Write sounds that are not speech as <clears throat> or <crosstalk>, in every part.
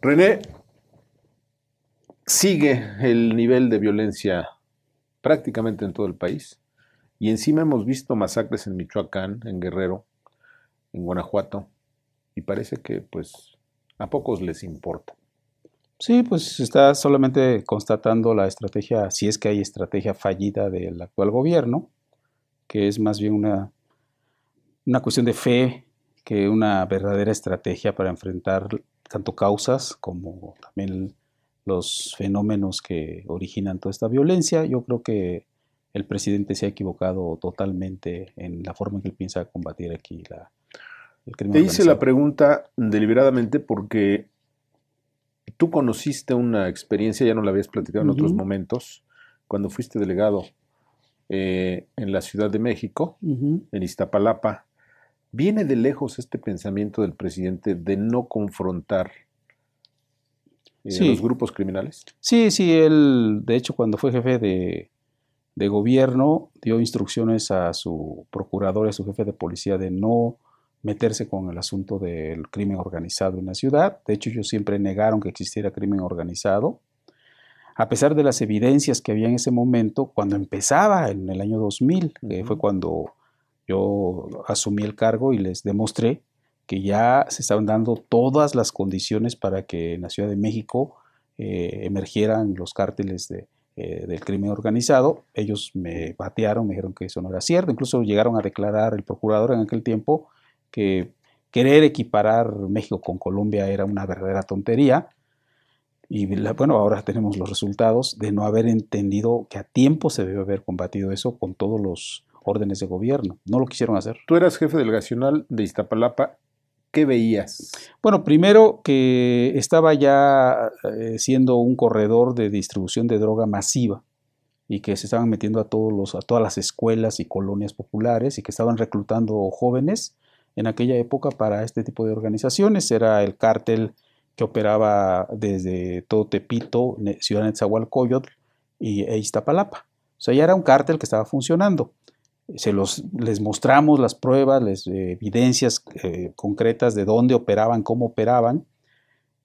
René, sigue el nivel de violencia prácticamente en todo el país y encima hemos visto masacres en Michoacán, en Guerrero, en Guanajuato y parece que pues a pocos les importa. Sí, pues está solamente constatando la estrategia, si es que hay estrategia fallida del actual gobierno, que es más bien una, una cuestión de fe que una verdadera estrategia para enfrentar tanto causas como también los fenómenos que originan toda esta violencia. Yo creo que el presidente se ha equivocado totalmente en la forma en que piensa combatir aquí la, el crimen. Te hice la pregunta deliberadamente porque tú conociste una experiencia, ya no la habías platicado en otros momentos, cuando fuiste delegado eh, en la Ciudad de México, en Iztapalapa, Viene de lejos este pensamiento del presidente de no confrontar eh, los grupos criminales. Sí, sí, él, de hecho, cuando fue jefe de, gobierno, dio instrucciones a su procurador y a su jefe de policía de no meterse con el asunto del crimen organizado en la ciudad. De hecho, ellos siempre negaron que existiera crimen organizado. A pesar de las evidencias que había en ese momento, cuando empezaba en el año 2000, fue cuando yo asumí el cargo y les demostré que ya se estaban dando todas las condiciones para que en la Ciudad de México eh, emergieran los cárteles de, eh, del crimen organizado. Ellos me batearon, me dijeron que eso no era cierto. Incluso llegaron a declarar el procurador en aquel tiempo que querer equiparar México con Colombia era una verdadera tontería. Y bueno, ahora tenemos los resultados de no haber entendido que a tiempo se debe haber combatido eso con todos los órdenes de gobierno. No lo quisieron hacer. Tú eras jefe delegacional de Iztapalapa. ¿Qué veías? Bueno, primero que estaba ya eh, siendo un corredor de distribución de droga masiva y que se estaban metiendo a, todos los, a todas las escuelas y colonias populares y que estaban reclutando jóvenes en aquella época para este tipo de organizaciones. Era el cártel que operaba desde todo Tepito, Ciudad de Nezahualcóyotl y, e Iztapalapa. O sea, ya era un cártel que estaba funcionando se les mostramos las pruebas, las eh, evidencias eh, concretas de dónde operaban, cómo operaban,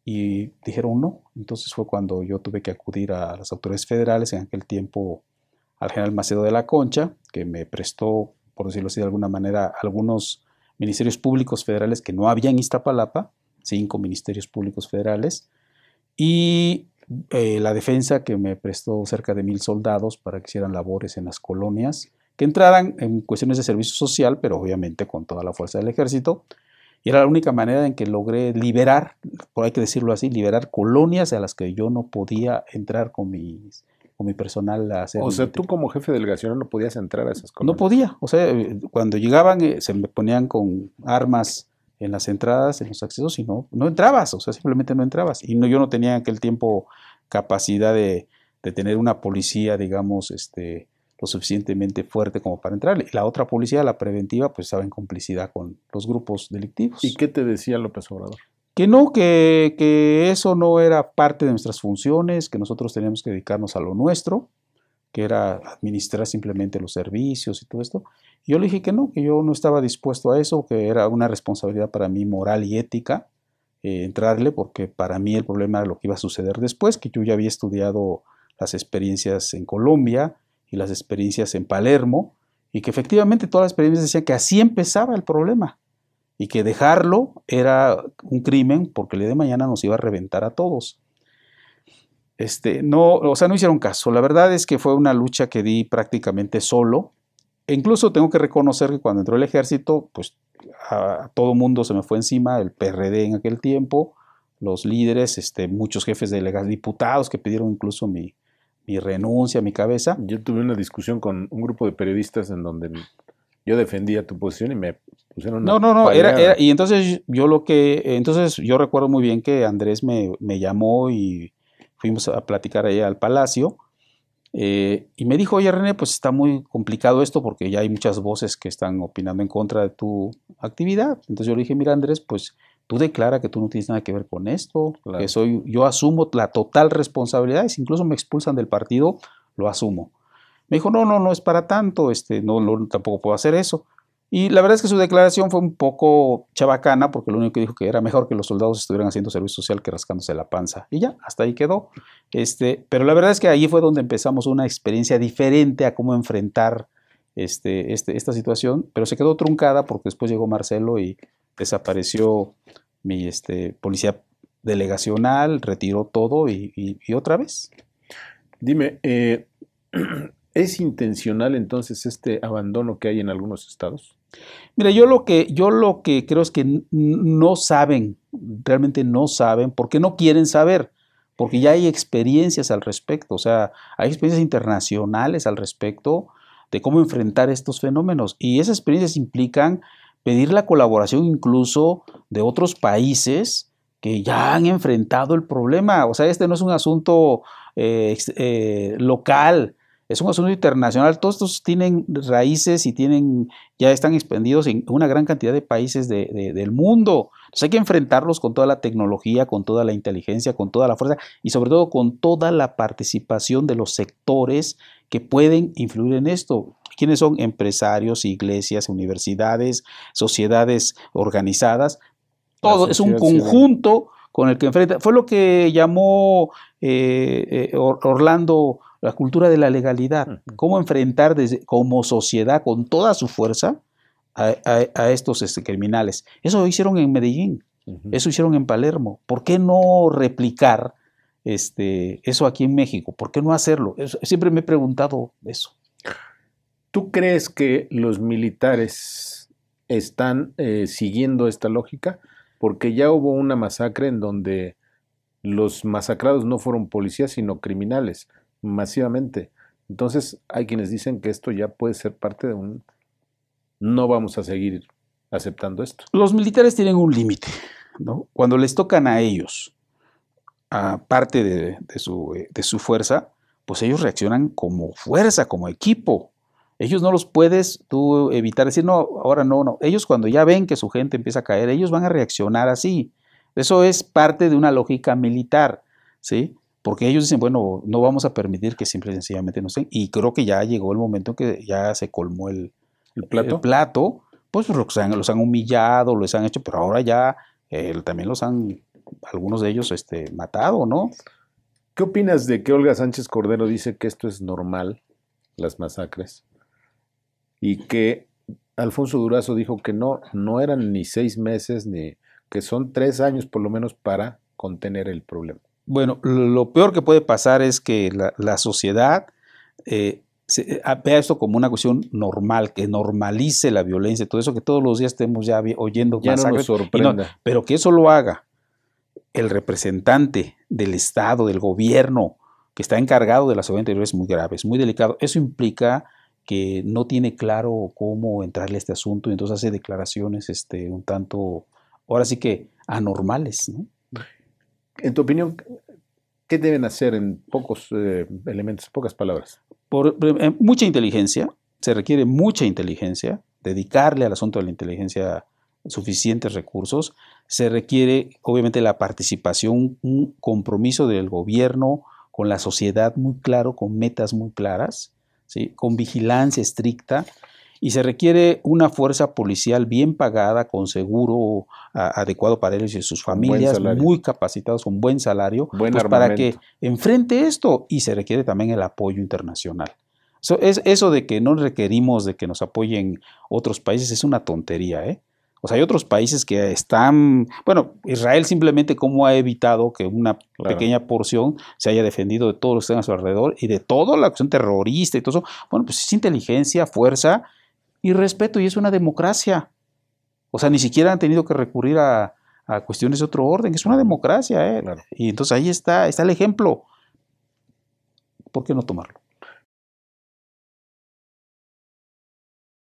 y dijeron no. Entonces fue cuando yo tuve que acudir a las autoridades federales, en aquel tiempo al general Macedo de la Concha, que me prestó, por decirlo así de alguna manera, algunos ministerios públicos federales que no habían en Iztapalapa, cinco ministerios públicos federales, y eh, la defensa que me prestó cerca de mil soldados para que hicieran labores en las colonias que entraran en cuestiones de servicio social, pero obviamente con toda la fuerza del ejército. Y era la única manera en que logré liberar, por hay que decirlo así, liberar colonias a las que yo no podía entrar con mis, con mi personal a hacer. O sea, tú como jefe de delegación no podías entrar a esas colonias. No podía, o sea, eh, cuando llegaban eh, se me ponían con armas en las entradas, en los accesos y no, entrabas, o sea, simplemente no entrabas. Y yo no tenía en aquel tiempo capacidad de, de tener una policía, digamos, este, suficientemente fuerte como para entrarle. La otra policía, la preventiva, pues estaba en complicidad con los grupos delictivos. ¿Y qué te decía López Obrador? Que no, que, que eso no era parte de nuestras funciones, que nosotros teníamos que dedicarnos a lo nuestro, que era administrar simplemente los servicios y todo esto. Yo le dije que no, que yo no estaba dispuesto a eso, que era una responsabilidad para mí moral y ética eh, entrarle, porque para mí el problema era lo que iba a suceder después, que yo ya había estudiado las experiencias en Colombia, y las experiencias en Palermo, y que efectivamente todas las experiencias decían que así empezaba el problema, y que dejarlo era un crimen porque el día de mañana nos iba a reventar a todos. Este, no, o sea, no hicieron caso. La verdad es que fue una lucha que di prácticamente solo. E incluso tengo que reconocer que cuando entró el ejército, pues a, todo mundo se me fue encima, el PRD en aquel tiempo, los líderes, este, muchos jefes de delegados, diputados que pidieron incluso mi, mi renuncia, mi cabeza. Yo tuve una discusión con un grupo de periodistas en donde yo defendía tu posición y me pusieron una No, no, no, era, y entonces yo lo que entonces yo recuerdo muy bien que Andrés me, llamó y fuimos a platicar allá al palacio eh, y me dijo, "Oye, René, pues está muy complicado esto porque ya hay muchas voces que están opinando en contra de tu actividad." Entonces yo le dije, "Mira, Andrés, pues tú declara que tú no tienes nada que ver con esto, que soy, yo asumo la total responsabilidad, y si incluso me expulsan del partido, lo asumo. Me dijo, no, no, no es para tanto, este, no, tampoco puedo hacer eso. Y la verdad es que su declaración fue un poco chabacana, porque lo único que dijo que era mejor que los soldados estuvieran haciendo servicio social que rascándose la panza. Y ya, hasta ahí quedó. Este, pero la verdad es que ahí fue donde empezamos una experiencia diferente a cómo enfrentar este, este esta situación, pero se quedó truncada porque después llegó Marcelo y desapareció mi este, policía delegacional, retiró todo y, otra vez. Dime, eh, <clears throat> ¿es intencional entonces este abandono que hay en algunos estados? Mira, yo lo que, yo lo que creo es que no saben, realmente no saben, porque no quieren saber, porque ya hay experiencias al respecto, o sea, hay experiencias internacionales al respecto de cómo enfrentar estos fenómenos. Y esas experiencias implican pedir la colaboración incluso de otros países que ya han enfrentado el problema. O sea, este no es un asunto eh, eh, local, es un asunto internacional. Todos estos tienen raíces y tienen, ya están expandidos en una gran cantidad de países del mundo. Entonces hay que enfrentarlos con toda la tecnología, con toda la inteligencia, con toda la fuerza y sobre todo con toda la participación de los sectores que pueden influir en esto. ¿Quiénes son empresarios, iglesias, universidades, sociedades organizadas? todo, es un conjunto con el que enfrenta. Fue lo que llamó eh, eh, Orlando la cultura de la legalidad, cómo enfrentar como sociedad con toda su fuerza a, estos este, criminales. Eso lo hicieron en Medellín, eso hicieron en Palermo. ¿Por qué no replicar este, eso aquí en México? ¿Por qué no hacerlo? siempre me he preguntado eso. ¿Tú crees que los militares están eh, siguiendo esta lógica? porque ya hubo una masacre en donde los masacrados no fueron policías, sino criminales, masivamente. Entonces hay quienes dicen que esto ya puede ser parte de un... No vamos a seguir aceptando esto. Los militares tienen un límite, ¿no? Cuando les tocan a ellos, a parte de, su, eh, de su fuerza, pues ellos reaccionan como fuerza, como equipo. Ellos no los puedes tú evitar decir, no, ahora no, no. Ellos cuando ya ven que su gente empieza a caer, ellos van a reaccionar así. Eso es parte de una lógica militar, ¿sí? Porque ellos dicen, bueno, no vamos a permitir que siempre y sencillamente no estén. Y creo que ya llegó el momento en que ya se colmó el, plato? plato. Pues los han, humillado, los han hecho, pero ahora ya también los han, algunos de ellos, este, matado, ¿no? ¿Qué opinas de que Olga Sánchez Cordero dice que esto es normal, las masacres? y que Alfonso Durazo dijo que no, no eran ni seis meses, ni que son tres años por lo menos para contener el problema. Bueno, lo peor que puede pasar es que la, sociedad eh, eh, ah, vea esto como una cuestión normal, que normalice la violencia, todo eso que todos los días estemos ya oyendo ya pero que eso lo haga el representante del Estado, del gobierno, que está encargado de la seguridad interior es muy grave, es muy delicado. Eso implica que no tiene claro cómo entrarle a este asunto y entonces hace declaraciones este, un tanto, ahora sí que anormales. En tu opinión, ¿qué deben hacer en pocos eh, elementos, pocas palabras? Por, eh, mucha inteligencia, se requiere mucha inteligencia, dedicarle al asunto de la inteligencia suficientes recursos, se requiere obviamente la participación, un compromiso del gobierno con la sociedad muy claro, con metas muy claras, con vigilancia estricta y se requiere una fuerza policial bien pagada, con seguro adecuado para ellos y sus familias, muy capacitados, con buen salario, pues para que enfrente esto y se requiere también el apoyo internacional. es, eso de que no requerimos de que nos apoyen otros países es una tontería, ¿eh? O sea, hay otros países que están, bueno, Israel simplemente cómo ha evitado que una pequeña porción se haya defendido de todos los que están a su alrededor y de toda la acción terrorista y todo eso. Bueno, pues es inteligencia, fuerza y respeto y es una democracia. O sea, ni siquiera han tenido que recurrir a, cuestiones de otro orden, es una democracia. ¿eh? Y entonces ahí está, está el ejemplo. ¿Por qué no tomarlo?